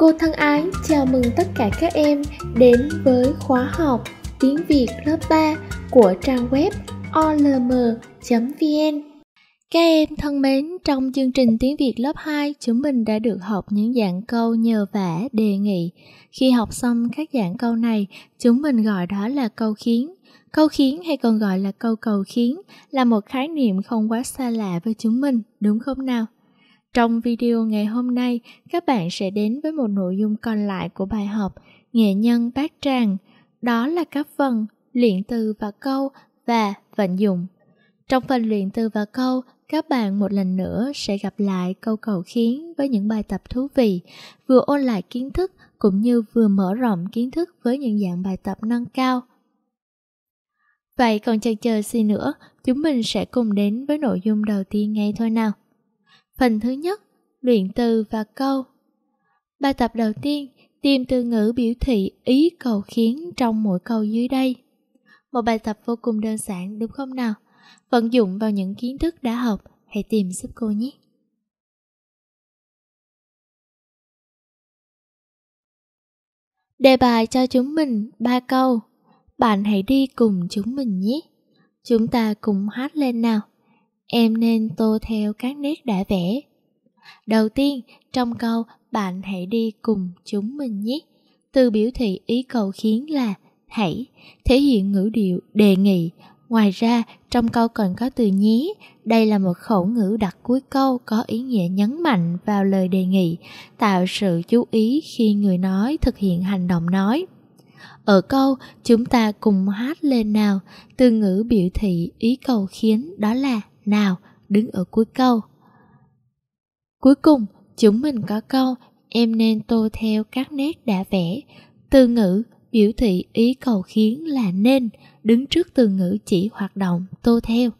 Cô thân ái chào mừng tất cả các em đến với khóa học tiếng Việt lớp 3 của trang web olm.vn Các em thân mến, trong chương trình tiếng Việt lớp 2, chúng mình đã được học những dạng câu nhờ vả đề nghị. Khi học xong các dạng câu này, chúng mình gọi đó là câu khiến. Câu khiến hay còn gọi là câu cầu khiến là một khái niệm không quá xa lạ với chúng mình, đúng không nào? Trong video ngày hôm nay, các bạn sẽ đến với một nội dung còn lại của bài học Nghệ nhân bát tràng, đó là các phần luyện từ và câu và vận dụng. Trong phần luyện từ và câu, các bạn một lần nữa sẽ gặp lại câu cầu khiến với những bài tập thú vị, vừa ôn lại kiến thức cũng như vừa mở rộng kiến thức với những dạng bài tập nâng cao. Vậy còn chờ chờ gì nữa, chúng mình sẽ cùng đến với nội dung đầu tiên ngay thôi nào. Phần thứ nhất, luyện từ và câu. Bài tập đầu tiên, tìm từ ngữ biểu thị ý cầu khiến trong mỗi câu dưới đây. Một bài tập vô cùng đơn giản đúng không nào? Vận dụng vào những kiến thức đã học, hãy tìm giúp cô nhé. Đề bài cho chúng mình ba câu. Bạn hãy đi cùng chúng mình nhé. Chúng ta cùng hát lên nào em nên tô theo các nét đã vẽ đầu tiên trong câu bạn hãy đi cùng chúng mình nhé từ biểu thị ý cầu khiến là hãy thể hiện ngữ điệu đề nghị ngoài ra trong câu còn có từ nhé đây là một khẩu ngữ đặt cuối câu có ý nghĩa nhấn mạnh vào lời đề nghị tạo sự chú ý khi người nói thực hiện hành động nói ở câu chúng ta cùng hát lên nào từ ngữ biểu thị ý cầu khiến đó là nào đứng ở cuối câu. Cuối cùng, chúng mình có câu em nên tô theo các nét đã vẽ. Từ ngữ biểu thị ý cầu khiến là nên, đứng trước từ ngữ chỉ hoạt động tô theo.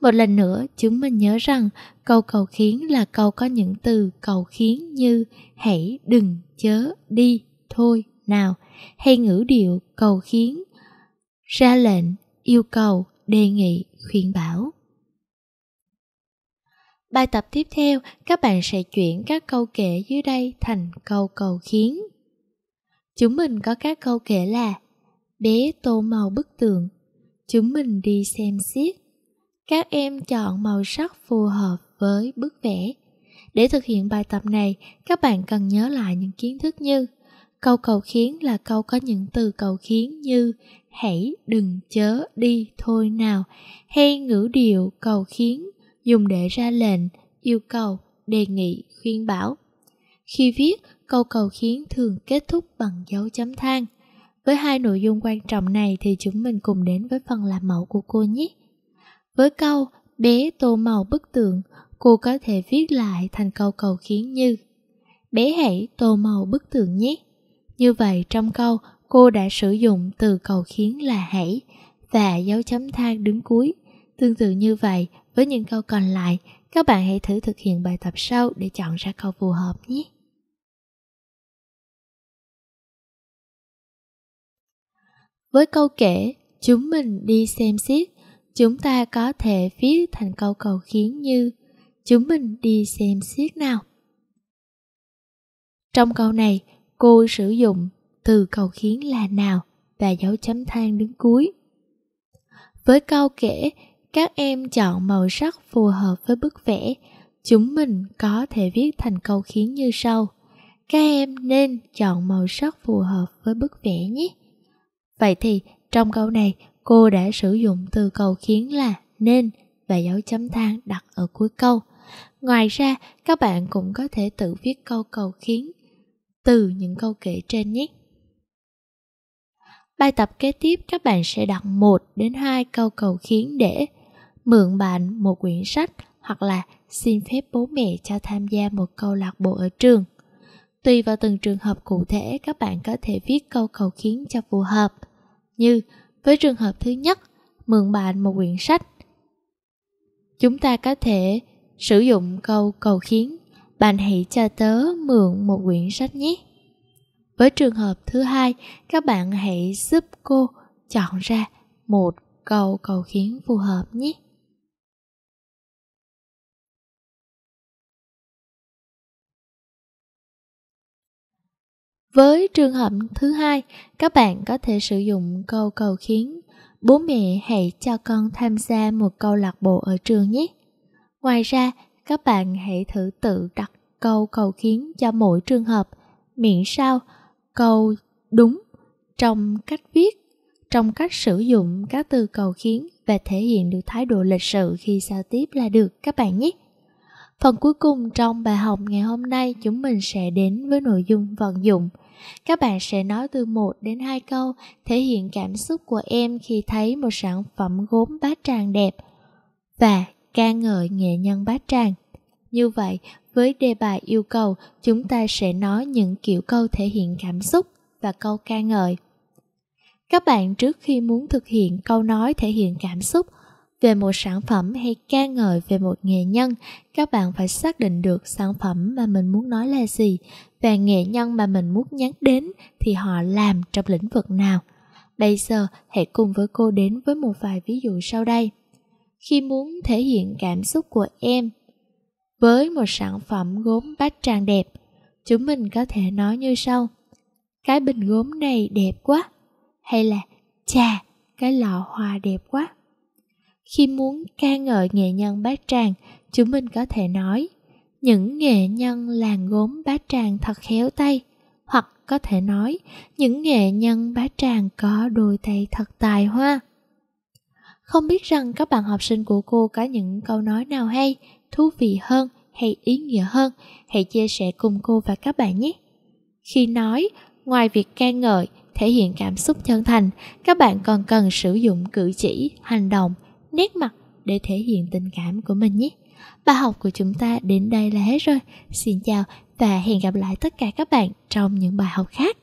Một lần nữa, chúng mình nhớ rằng câu cầu khiến là câu có những từ cầu khiến như hãy, đừng, chớ, đi, thôi, nào, hay ngữ điệu cầu khiến, ra lệnh, yêu cầu, đề nghị, khuyên bảo. Bài tập tiếp theo, các bạn sẽ chuyển các câu kể dưới đây thành câu cầu khiến. Chúng mình có các câu kể là Bé tô màu bức tường Chúng mình đi xem xiết Các em chọn màu sắc phù hợp với bức vẽ Để thực hiện bài tập này, các bạn cần nhớ lại những kiến thức như Câu cầu khiến là câu có những từ cầu khiến như Hãy đừng chớ đi thôi nào Hay ngữ điệu cầu khiến dùng để ra lệnh, yêu cầu, đề nghị, khuyên bảo. Khi viết, câu cầu khiến thường kết thúc bằng dấu chấm than. Với hai nội dung quan trọng này thì chúng mình cùng đến với phần làm mẫu của cô nhé. Với câu bé tô màu bức tượng, cô có thể viết lại thành câu cầu khiến như Bé hãy tô màu bức tượng nhé. Như vậy trong câu cô đã sử dụng từ cầu khiến là hãy và dấu chấm than đứng cuối. Tương tự như vậy, với những câu còn lại, các bạn hãy thử thực hiện bài tập sau để chọn ra câu phù hợp nhé. Với câu kể, chúng mình đi xem xiếc, chúng ta có thể viết thành câu cầu khiến như chúng mình đi xem xiếc nào. Trong câu này, cô sử dụng từ cầu khiến là nào và dấu chấm than đứng cuối. Với câu kể, các em chọn màu sắc phù hợp với bức vẽ chúng mình có thể viết thành câu khiến như sau các em nên chọn màu sắc phù hợp với bức vẽ nhé vậy thì trong câu này cô đã sử dụng từ câu khiến là nên và dấu chấm than đặt ở cuối câu ngoài ra các bạn cũng có thể tự viết câu cầu khiến từ những câu kể trên nhé bài tập kế tiếp các bạn sẽ đặt một đến hai câu cầu khiến để mượn bạn một quyển sách hoặc là xin phép bố mẹ cho tham gia một câu lạc bộ ở trường. Tùy vào từng trường hợp cụ thể, các bạn có thể viết câu cầu khiến cho phù hợp. Như với trường hợp thứ nhất, mượn bạn một quyển sách. Chúng ta có thể sử dụng câu cầu khiến bạn hãy cho tớ mượn một quyển sách nhé. Với trường hợp thứ hai, các bạn hãy giúp cô chọn ra một câu cầu khiến phù hợp nhé. Với trường hợp thứ hai, các bạn có thể sử dụng câu cầu khiến bố mẹ hãy cho con tham gia một câu lạc bộ ở trường nhé. Ngoài ra, các bạn hãy thử tự đặt câu cầu khiến cho mỗi trường hợp miễn sao câu đúng trong cách viết, trong cách sử dụng các từ cầu khiến và thể hiện được thái độ lịch sự khi giao tiếp là được các bạn nhé. Phần cuối cùng trong bài học ngày hôm nay chúng mình sẽ đến với nội dung vận dụng. Các bạn sẽ nói từ 1 đến 2 câu thể hiện cảm xúc của em khi thấy một sản phẩm gốm bát tràng đẹp và ca ngợi nghệ nhân bát tràng. Như vậy, với đề bài yêu cầu, chúng ta sẽ nói những kiểu câu thể hiện cảm xúc và câu ca ngợi. Các bạn trước khi muốn thực hiện câu nói thể hiện cảm xúc, về một sản phẩm hay ca ngợi về một nghệ nhân các bạn phải xác định được sản phẩm mà mình muốn nói là gì và nghệ nhân mà mình muốn nhắn đến thì họ làm trong lĩnh vực nào bây giờ hãy cùng với cô đến với một vài ví dụ sau đây khi muốn thể hiện cảm xúc của em với một sản phẩm gốm bát tràng đẹp chúng mình có thể nói như sau cái bình gốm này đẹp quá hay là chà cái lọ hoa đẹp quá khi muốn ca ngợi nghệ nhân bát tràng chúng mình có thể nói những nghệ nhân làng gốm bát tràng thật khéo tay hoặc có thể nói những nghệ nhân bát tràng có đôi tay thật tài hoa không biết rằng các bạn học sinh của cô có những câu nói nào hay thú vị hơn hay ý nghĩa hơn hãy chia sẻ cùng cô và các bạn nhé khi nói ngoài việc ca ngợi thể hiện cảm xúc chân thành các bạn còn cần sử dụng cử chỉ hành động nét mặt để thể hiện tình cảm của mình nhé. Bài học của chúng ta đến đây là hết rồi. Xin chào và hẹn gặp lại tất cả các bạn trong những bài học khác.